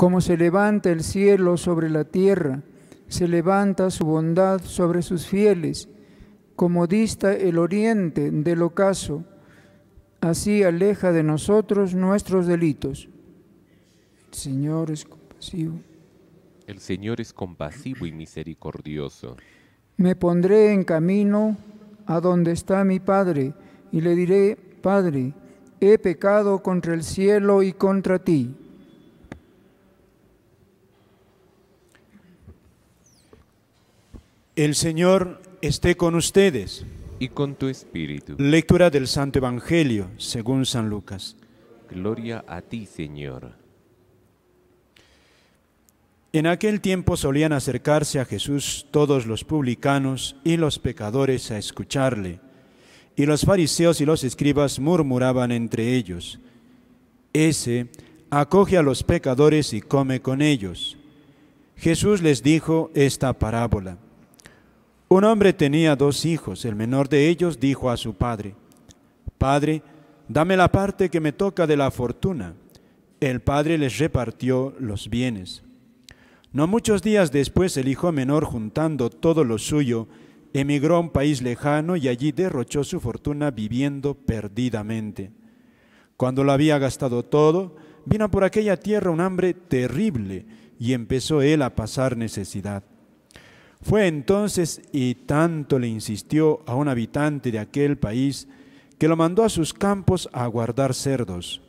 Como se levanta el cielo sobre la tierra, se levanta su bondad sobre sus fieles. Como dista el oriente del ocaso, así aleja de nosotros nuestros delitos. Señor es compasivo. El Señor es compasivo y misericordioso. Me pondré en camino a donde está mi Padre y le diré, Padre, he pecado contra el cielo y contra ti. El Señor esté con ustedes. Y con tu espíritu. Lectura del Santo Evangelio según San Lucas. Gloria a ti, Señor. En aquel tiempo solían acercarse a Jesús todos los publicanos y los pecadores a escucharle. Y los fariseos y los escribas murmuraban entre ellos. Ese acoge a los pecadores y come con ellos. Jesús les dijo esta parábola. Un hombre tenía dos hijos. El menor de ellos dijo a su padre, Padre, dame la parte que me toca de la fortuna. El padre les repartió los bienes. No muchos días después el hijo menor, juntando todo lo suyo, emigró a un país lejano y allí derrochó su fortuna viviendo perdidamente. Cuando lo había gastado todo, vino por aquella tierra un hambre terrible y empezó él a pasar necesidad. Fue entonces y tanto le insistió a un habitante de aquel país que lo mandó a sus campos a guardar cerdos.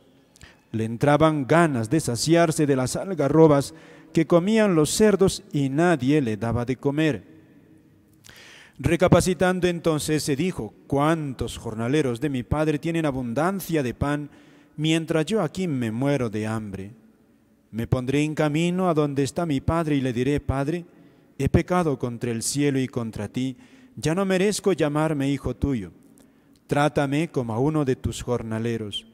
Le entraban ganas de saciarse de las algarrobas que comían los cerdos y nadie le daba de comer. Recapacitando entonces se dijo, ¿cuántos jornaleros de mi padre tienen abundancia de pan mientras yo aquí me muero de hambre? Me pondré en camino a donde está mi padre y le diré, Padre, he pecado contra el cielo y contra ti, ya no merezco llamarme hijo tuyo, trátame como a uno de tus jornaleros.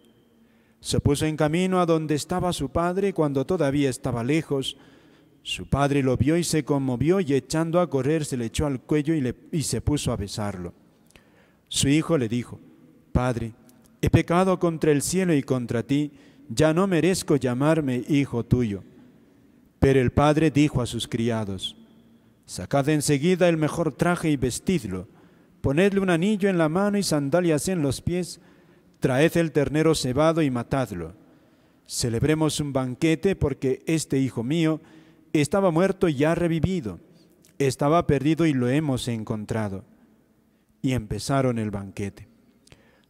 Se puso en camino a donde estaba su padre cuando todavía estaba lejos. Su padre lo vio y se conmovió y echando a correr se le echó al cuello y, y se puso a besarlo. Su hijo le dijo, Padre, he pecado contra el cielo y contra ti, ya no merezco llamarme hijo tuyo. Pero el padre dijo a sus criados, Sacad enseguida el mejor traje y vestidlo, ponedle un anillo en la mano y sandalias en los pies, traed el ternero cebado y matadlo. Celebremos un banquete porque este hijo mío estaba muerto y ha revivido, estaba perdido y lo hemos encontrado. Y empezaron el banquete.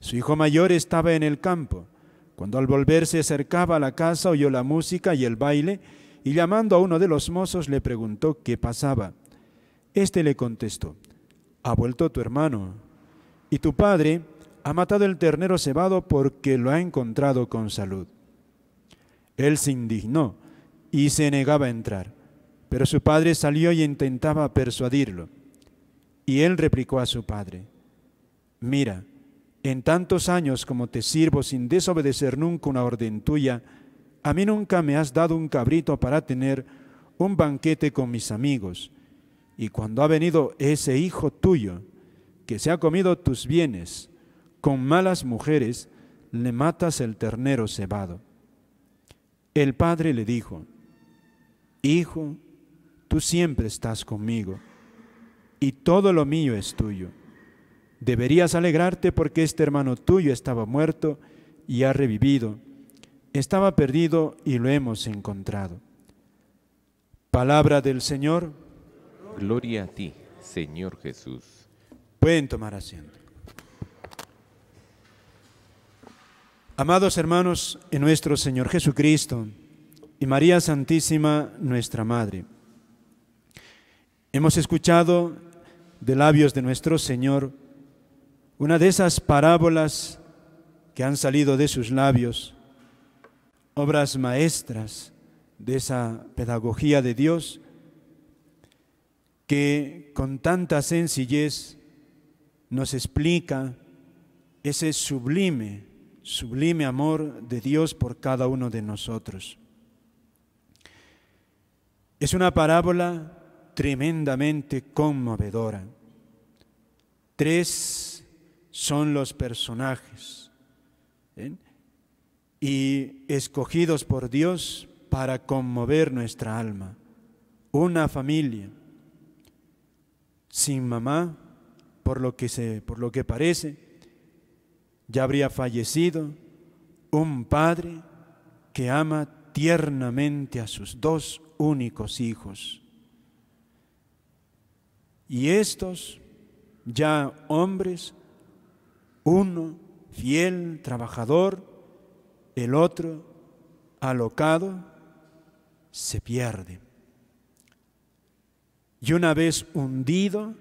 Su hijo mayor estaba en el campo. Cuando al volver se acercaba a la casa oyó la música y el baile, y llamando a uno de los mozos le preguntó qué pasaba. Este le contestó, ha vuelto tu hermano, y tu padre ha matado el ternero cebado porque lo ha encontrado con salud. Él se indignó y se negaba a entrar, pero su padre salió y intentaba persuadirlo. Y él replicó a su padre, mira, en tantos años como te sirvo sin desobedecer nunca una orden tuya, a mí nunca me has dado un cabrito para tener un banquete con mis amigos y cuando ha venido ese hijo tuyo, que se ha comido tus bienes con malas mujeres, le matas el ternero cebado. El padre le dijo, Hijo, tú siempre estás conmigo, y todo lo mío es tuyo. Deberías alegrarte porque este hermano tuyo estaba muerto y ha revivido, estaba perdido y lo hemos encontrado. Palabra del Señor. Gloria a ti, Señor Jesús. Pueden tomar asiento. Amados hermanos en nuestro Señor Jesucristo y María Santísima, nuestra Madre, hemos escuchado de labios de nuestro Señor una de esas parábolas que han salido de sus labios, obras maestras de esa pedagogía de Dios que con tanta sencillez nos explica ese sublime, sublime amor de Dios por cada uno de nosotros. Es una parábola tremendamente conmovedora. Tres son los personajes ¿eh? y escogidos por Dios para conmover nuestra alma. Una familia, sin mamá, por lo que, se, por lo que parece, ya habría fallecido un padre que ama tiernamente a sus dos únicos hijos. Y estos, ya hombres, uno fiel, trabajador, el otro alocado, se pierde. Y una vez hundido,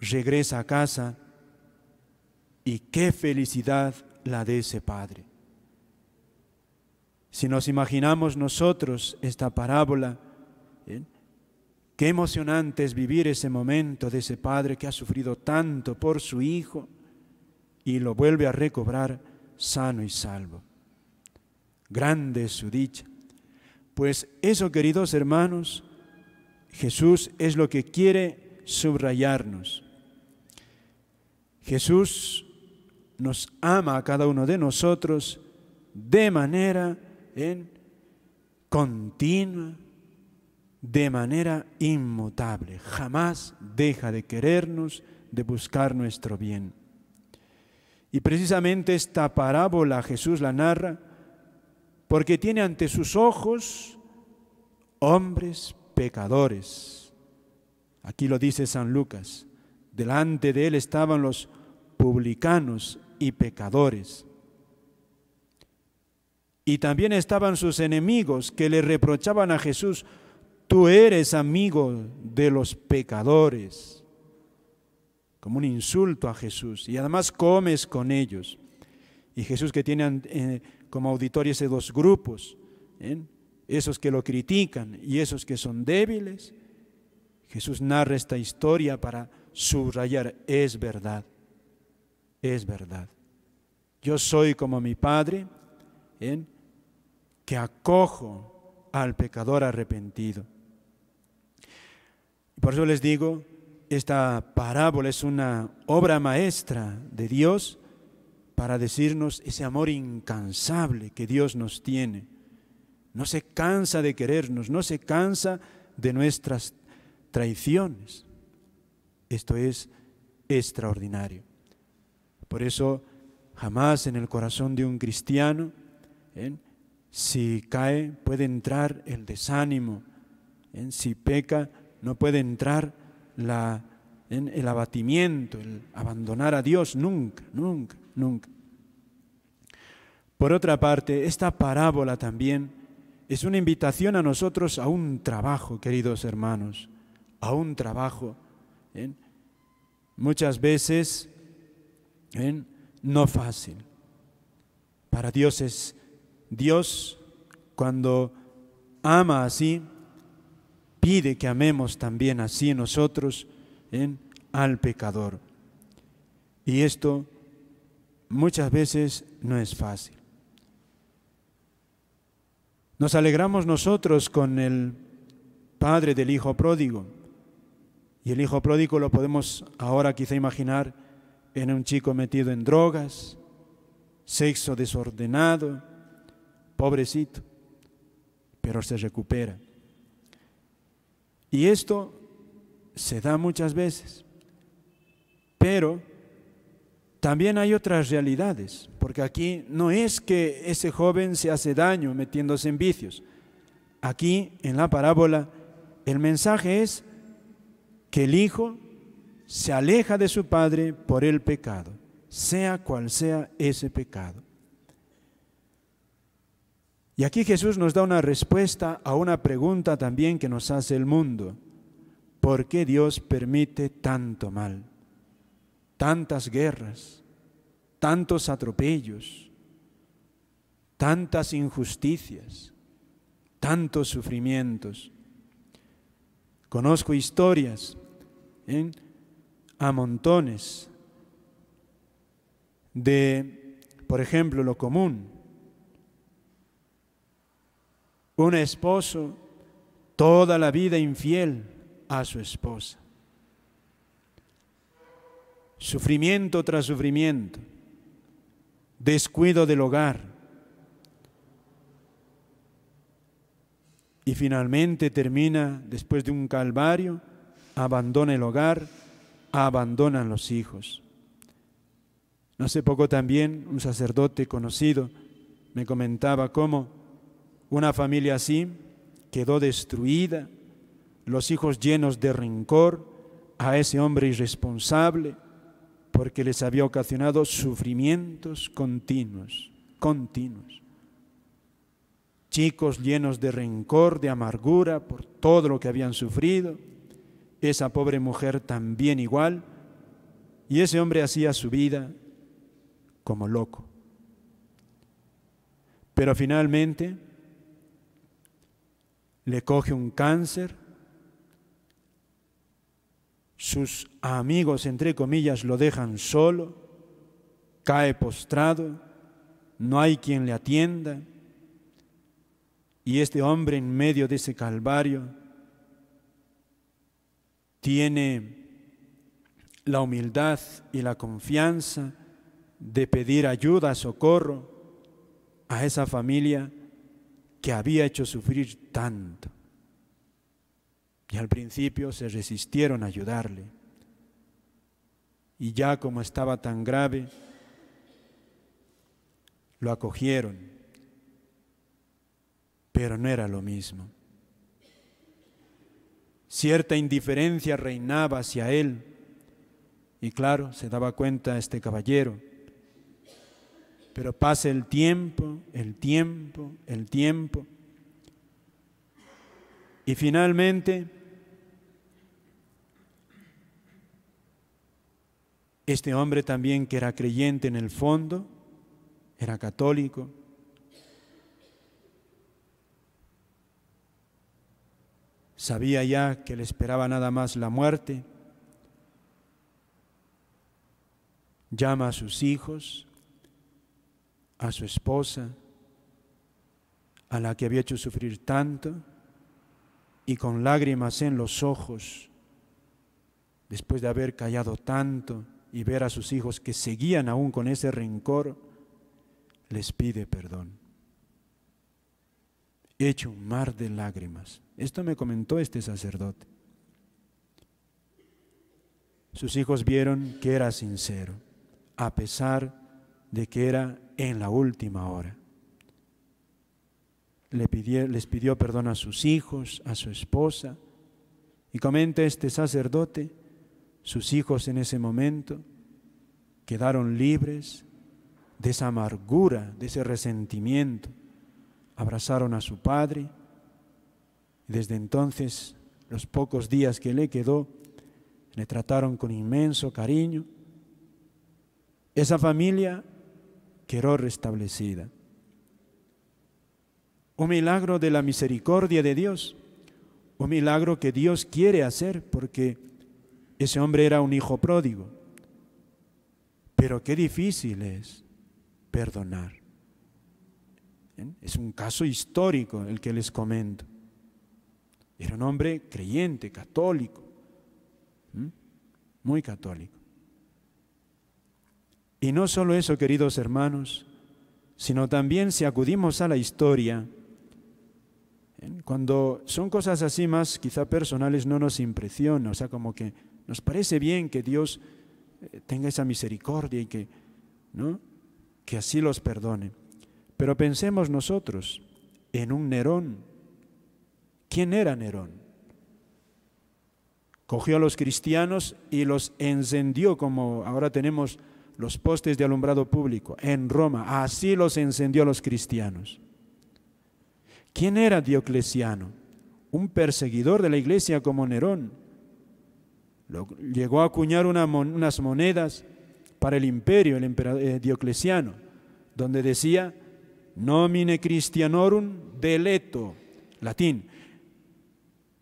regresa a casa y qué felicidad la de ese padre. Si nos imaginamos nosotros esta parábola, ¿eh? qué emocionante es vivir ese momento de ese padre que ha sufrido tanto por su hijo y lo vuelve a recobrar sano y salvo. Grande es su dicha. Pues eso, queridos hermanos, Jesús es lo que quiere subrayarnos. Jesús nos ama a cada uno de nosotros de manera en continua, de manera inmutable. Jamás deja de querernos, de buscar nuestro bien. Y precisamente esta parábola Jesús la narra porque tiene ante sus ojos hombres pecadores. Aquí lo dice San Lucas. Delante de él estaban los publicanos y pecadores. Y también estaban sus enemigos que le reprochaban a Jesús, tú eres amigo de los pecadores, como un insulto a Jesús. Y además comes con ellos. Y Jesús que tiene eh, como auditorio de dos grupos, ¿eh? esos que lo critican y esos que son débiles, Jesús narra esta historia para subrayar, es verdad, es verdad. Yo soy como mi Padre, ¿eh? que acojo al pecador arrepentido. Por eso les digo, esta parábola es una obra maestra de Dios para decirnos ese amor incansable que Dios nos tiene no se cansa de querernos, no se cansa de nuestras traiciones. Esto es extraordinario. Por eso jamás en el corazón de un cristiano, ¿eh? si cae, puede entrar el desánimo. ¿eh? Si peca, no puede entrar ¿eh? el abatimiento, el abandonar a Dios. Nunca, nunca, nunca. Por otra parte, esta parábola también es una invitación a nosotros a un trabajo, queridos hermanos, a un trabajo. Muchas veces no fácil. Para Dios es Dios cuando ama así, pide que amemos también así nosotros al pecador. Y esto muchas veces no es fácil. Nos alegramos nosotros con el padre del hijo pródigo. Y el hijo pródigo lo podemos ahora quizá imaginar en un chico metido en drogas, sexo desordenado, pobrecito, pero se recupera. Y esto se da muchas veces, pero también hay otras realidades, porque aquí no es que ese joven se hace daño metiéndose en vicios. Aquí, en la parábola, el mensaje es que el hijo se aleja de su padre por el pecado, sea cual sea ese pecado. Y aquí Jesús nos da una respuesta a una pregunta también que nos hace el mundo. ¿Por qué Dios permite tanto mal? tantas guerras, tantos atropellos, tantas injusticias, tantos sufrimientos. Conozco historias ¿eh? a montones de, por ejemplo, lo común. Un esposo toda la vida infiel a su esposa sufrimiento tras sufrimiento, descuido del hogar. Y finalmente termina, después de un calvario, abandona el hogar, abandonan los hijos. No Hace poco también un sacerdote conocido me comentaba cómo una familia así quedó destruida, los hijos llenos de rencor a ese hombre irresponsable, porque les había ocasionado sufrimientos continuos, continuos. Chicos llenos de rencor, de amargura por todo lo que habían sufrido, esa pobre mujer también igual, y ese hombre hacía su vida como loco. Pero finalmente le coge un cáncer sus amigos, entre comillas, lo dejan solo, cae postrado, no hay quien le atienda, y este hombre en medio de ese calvario tiene la humildad y la confianza de pedir ayuda, socorro a esa familia que había hecho sufrir tanto. Y al principio se resistieron a ayudarle. Y ya como estaba tan grave, lo acogieron. Pero no era lo mismo. Cierta indiferencia reinaba hacia él. Y claro, se daba cuenta este caballero. Pero pasa el tiempo, el tiempo, el tiempo. Y finalmente Este hombre también que era creyente en el fondo, era católico. Sabía ya que le esperaba nada más la muerte. Llama a sus hijos, a su esposa, a la que había hecho sufrir tanto, y con lágrimas en los ojos, después de haber callado tanto, y ver a sus hijos que seguían aún con ese rencor, les pide perdón. Hecho un mar de lágrimas. Esto me comentó este sacerdote. Sus hijos vieron que era sincero, a pesar de que era en la última hora. Le les pidió perdón a sus hijos, a su esposa, y comenta este sacerdote, sus hijos en ese momento quedaron libres de esa amargura, de ese resentimiento. Abrazaron a su padre. Y desde entonces, los pocos días que le quedó, le trataron con inmenso cariño. Esa familia quedó restablecida. Un milagro de la misericordia de Dios, un milagro que Dios quiere hacer porque ese hombre era un hijo pródigo. Pero qué difícil es perdonar. Es un caso histórico el que les comento. Era un hombre creyente, católico, muy católico. Y no solo eso, queridos hermanos, sino también si acudimos a la historia, cuando son cosas así más quizá personales no nos impresiona, o sea, como que nos parece bien que Dios eh, tenga esa misericordia y que, ¿no? que así los perdone. Pero pensemos nosotros en un Nerón. ¿Quién era Nerón? Cogió a los cristianos y los encendió como ahora tenemos los postes de alumbrado público en Roma. Así los encendió a los cristianos. ¿Quién era Diocleciano? Un perseguidor de la iglesia como Nerón llegó a acuñar unas monedas para el imperio, el emperador eh, donde decía nomine Christianorum deleto, latín.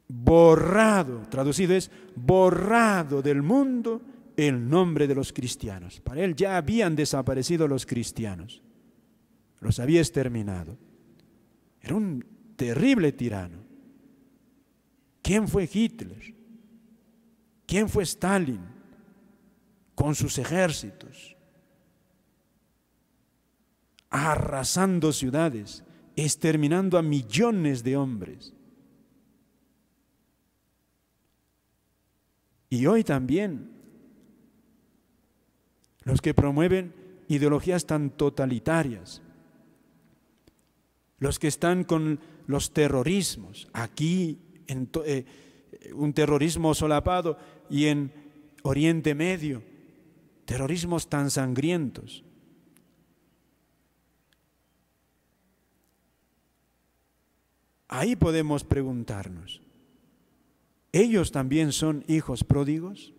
Borrado, traducido es borrado del mundo el nombre de los cristianos. Para él ya habían desaparecido los cristianos. Los había exterminado. Era un terrible tirano. ¿Quién fue Hitler? ¿Quién fue Stalin con sus ejércitos? Arrasando ciudades, exterminando a millones de hombres. Y hoy también los que promueven ideologías tan totalitarias, los que están con los terrorismos, aquí en eh, un terrorismo solapado y en Oriente Medio, terrorismos tan sangrientos. Ahí podemos preguntarnos, ¿ellos también son hijos pródigos?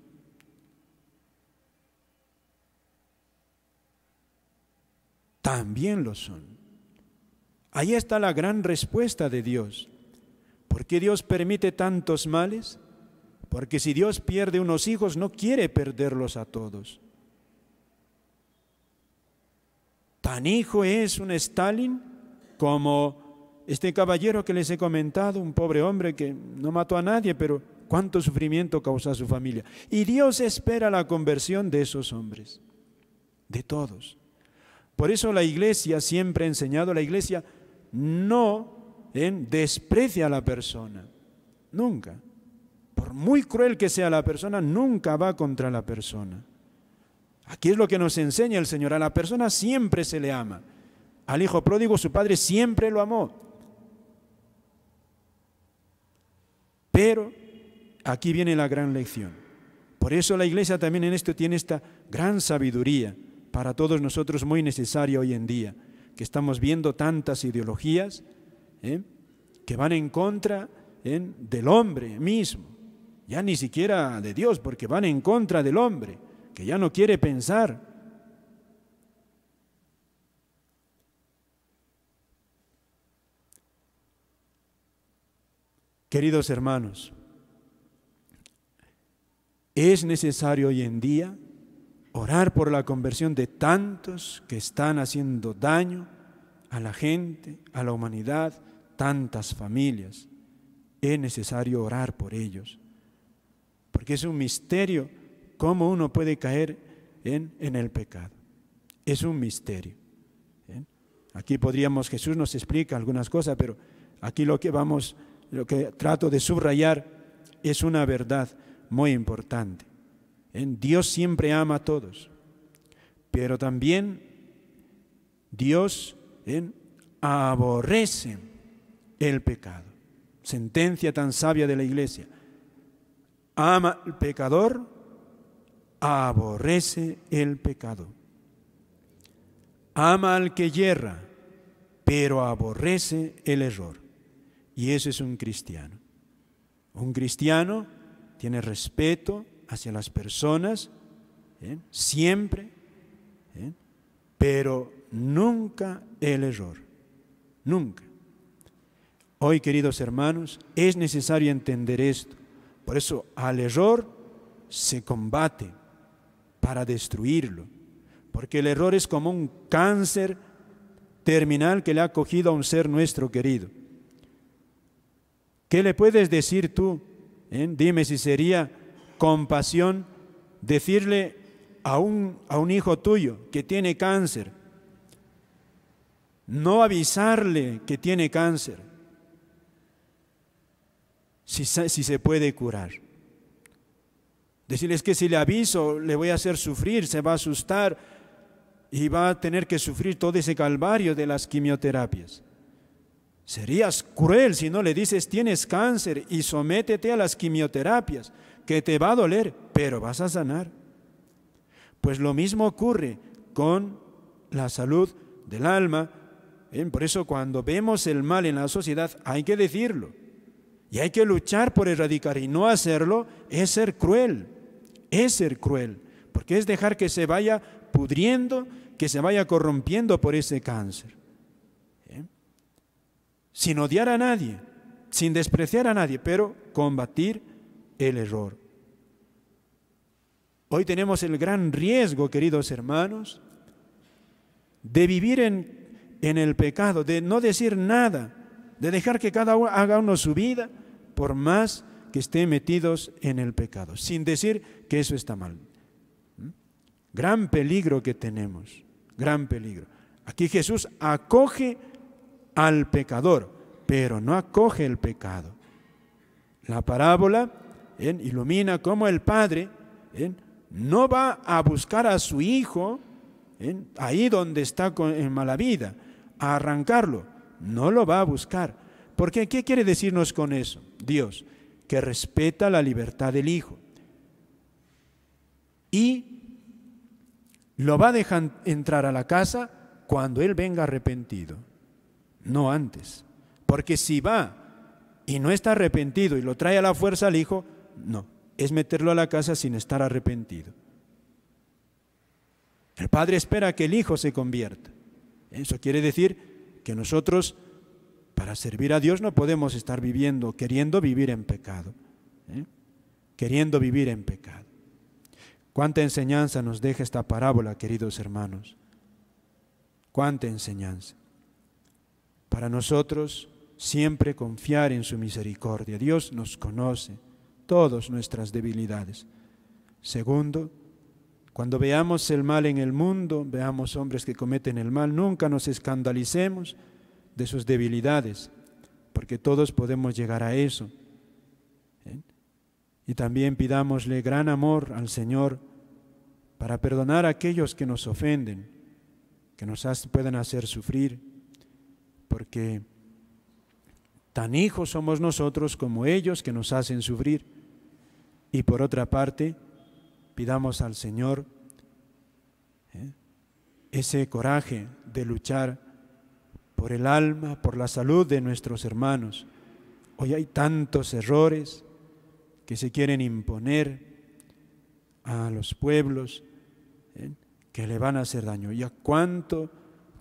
También lo son. Ahí está la gran respuesta de Dios. ¿Por qué Dios permite tantos males? Porque si Dios pierde unos hijos, no quiere perderlos a todos. Tan hijo es un Stalin como este caballero que les he comentado, un pobre hombre que no mató a nadie, pero cuánto sufrimiento causó a su familia. Y Dios espera la conversión de esos hombres, de todos. Por eso la iglesia siempre ha enseñado, la iglesia no desprecia a la persona, nunca por muy cruel que sea la persona, nunca va contra la persona. Aquí es lo que nos enseña el Señor. A la persona siempre se le ama. Al hijo pródigo su padre siempre lo amó. Pero aquí viene la gran lección. Por eso la iglesia también en esto tiene esta gran sabiduría para todos nosotros muy necesaria hoy en día, que estamos viendo tantas ideologías ¿eh? que van en contra ¿eh? del hombre mismo ya ni siquiera de Dios, porque van en contra del hombre, que ya no quiere pensar. Queridos hermanos, es necesario hoy en día orar por la conversión de tantos que están haciendo daño a la gente, a la humanidad, tantas familias. Es necesario orar por ellos porque es un misterio cómo uno puede caer en, el pecado. Es un misterio. Aquí podríamos, Jesús nos explica algunas cosas, pero aquí lo que vamos, lo que trato de subrayar es una verdad muy importante. Dios siempre ama a todos, pero también Dios aborrece el pecado. Sentencia tan sabia de la iglesia ama al pecador, aborrece el pecado. Ama al que yerra, pero aborrece el error. Y ese es un cristiano. Un cristiano tiene respeto hacia las personas, ¿eh? siempre, ¿eh? pero nunca el error, nunca. Hoy, queridos hermanos, es necesario entender esto por eso al error se combate para destruirlo, porque el error es como un cáncer terminal que le ha cogido a un ser nuestro querido. ¿Qué le puedes decir tú? Eh? Dime si sería compasión decirle a un, a un hijo tuyo que tiene cáncer, no avisarle que tiene cáncer si, se puede curar. Decirles que si le aviso le voy a hacer sufrir, se va a asustar y va a tener que sufrir todo ese calvario de las quimioterapias. Serías cruel si no le dices tienes cáncer y sométete a las quimioterapias, que te va a doler, pero vas a sanar. Pues lo mismo ocurre con la salud del alma. Por eso cuando vemos el mal en la sociedad hay que decirlo y hay que luchar por erradicar y no hacerlo es ser cruel, es ser cruel, porque es dejar que se vaya pudriendo, que se vaya corrompiendo por ese cáncer. ¿eh? Sin odiar a nadie, sin despreciar a nadie, pero combatir el error. Hoy tenemos el gran riesgo, queridos hermanos, de vivir en, en el pecado, de no decir nada, de dejar que cada uno haga uno su vida por más que estén metidos en el pecado, sin decir que eso está mal. ¿Mm? Gran peligro que tenemos, gran peligro. Aquí Jesús acoge al pecador, pero no acoge el pecado. La parábola ¿eh? ilumina cómo el padre ¿eh? no va a buscar a su hijo ¿eh? ahí donde está en mala vida, a arrancarlo. No lo va a buscar. Porque, ¿qué quiere decirnos con eso? Dios, que respeta la libertad del Hijo. Y lo va a dejar entrar a la casa cuando Él venga arrepentido, no antes. Porque si va y no está arrepentido y lo trae a la fuerza al Hijo, no, es meterlo a la casa sin estar arrepentido. El Padre espera que el Hijo se convierta. Eso quiere decir que nosotros para servir a Dios no podemos estar viviendo, queriendo vivir en pecado. ¿eh? Queriendo vivir en pecado. ¿Cuánta enseñanza nos deja esta parábola, queridos hermanos? ¿Cuánta enseñanza? Para nosotros siempre confiar en su misericordia. Dios nos conoce todas nuestras debilidades. Segundo, cuando veamos el mal en el mundo, veamos hombres que cometen el mal, nunca nos escandalicemos de sus debilidades, porque todos podemos llegar a eso. ¿Eh? Y también pidámosle gran amor al Señor para perdonar a aquellos que nos ofenden, que nos pueden hacer sufrir, porque tan hijos somos nosotros como ellos que nos hacen sufrir. Y por otra parte, pidamos al Señor ¿eh? ese coraje de luchar por el alma, por la salud de nuestros hermanos. Hoy hay tantos errores que se quieren imponer a los pueblos ¿eh? que le van a hacer daño. ¿Y a cuánto,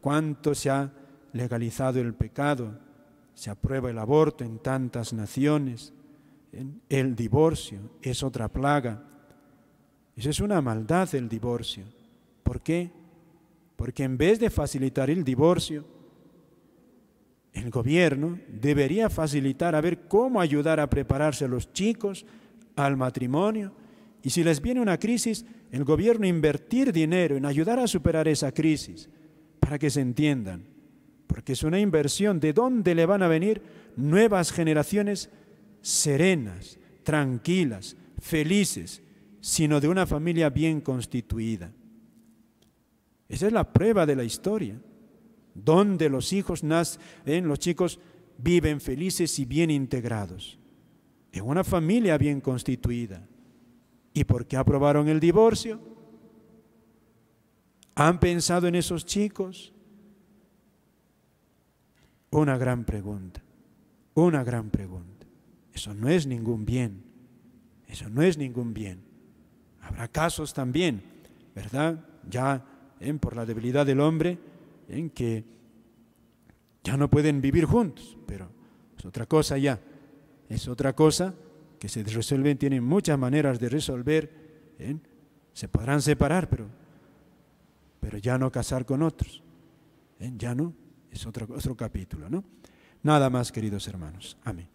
cuánto se ha legalizado el pecado? Se aprueba el aborto en tantas naciones. ¿eh? El divorcio es otra plaga. Esa es una maldad el divorcio. ¿Por qué? Porque en vez de facilitar el divorcio, el gobierno debería facilitar a ver cómo ayudar a prepararse a los chicos al matrimonio y si les viene una crisis, el gobierno invertir dinero en ayudar a superar esa crisis para que se entiendan, porque es una inversión de dónde le van a venir nuevas generaciones serenas, tranquilas, felices, sino de una familia bien constituida. Esa es la prueba de la historia donde los hijos nacen, ¿eh? los chicos viven felices y bien integrados, en una familia bien constituida. ¿Y por qué aprobaron el divorcio? ¿Han pensado en esos chicos? Una gran pregunta, una gran pregunta. Eso no es ningún bien, eso no es ningún bien. Habrá casos también, ¿verdad? Ya ¿eh? por la debilidad del hombre, en que ya no pueden vivir juntos, pero es otra cosa ya, es otra cosa que se resuelven, tienen muchas maneras de resolver, ¿eh? se podrán separar, pero, pero ya no casar con otros, ¿eh? ya no, es otro, otro capítulo, ¿no? Nada más, queridos hermanos. Amén.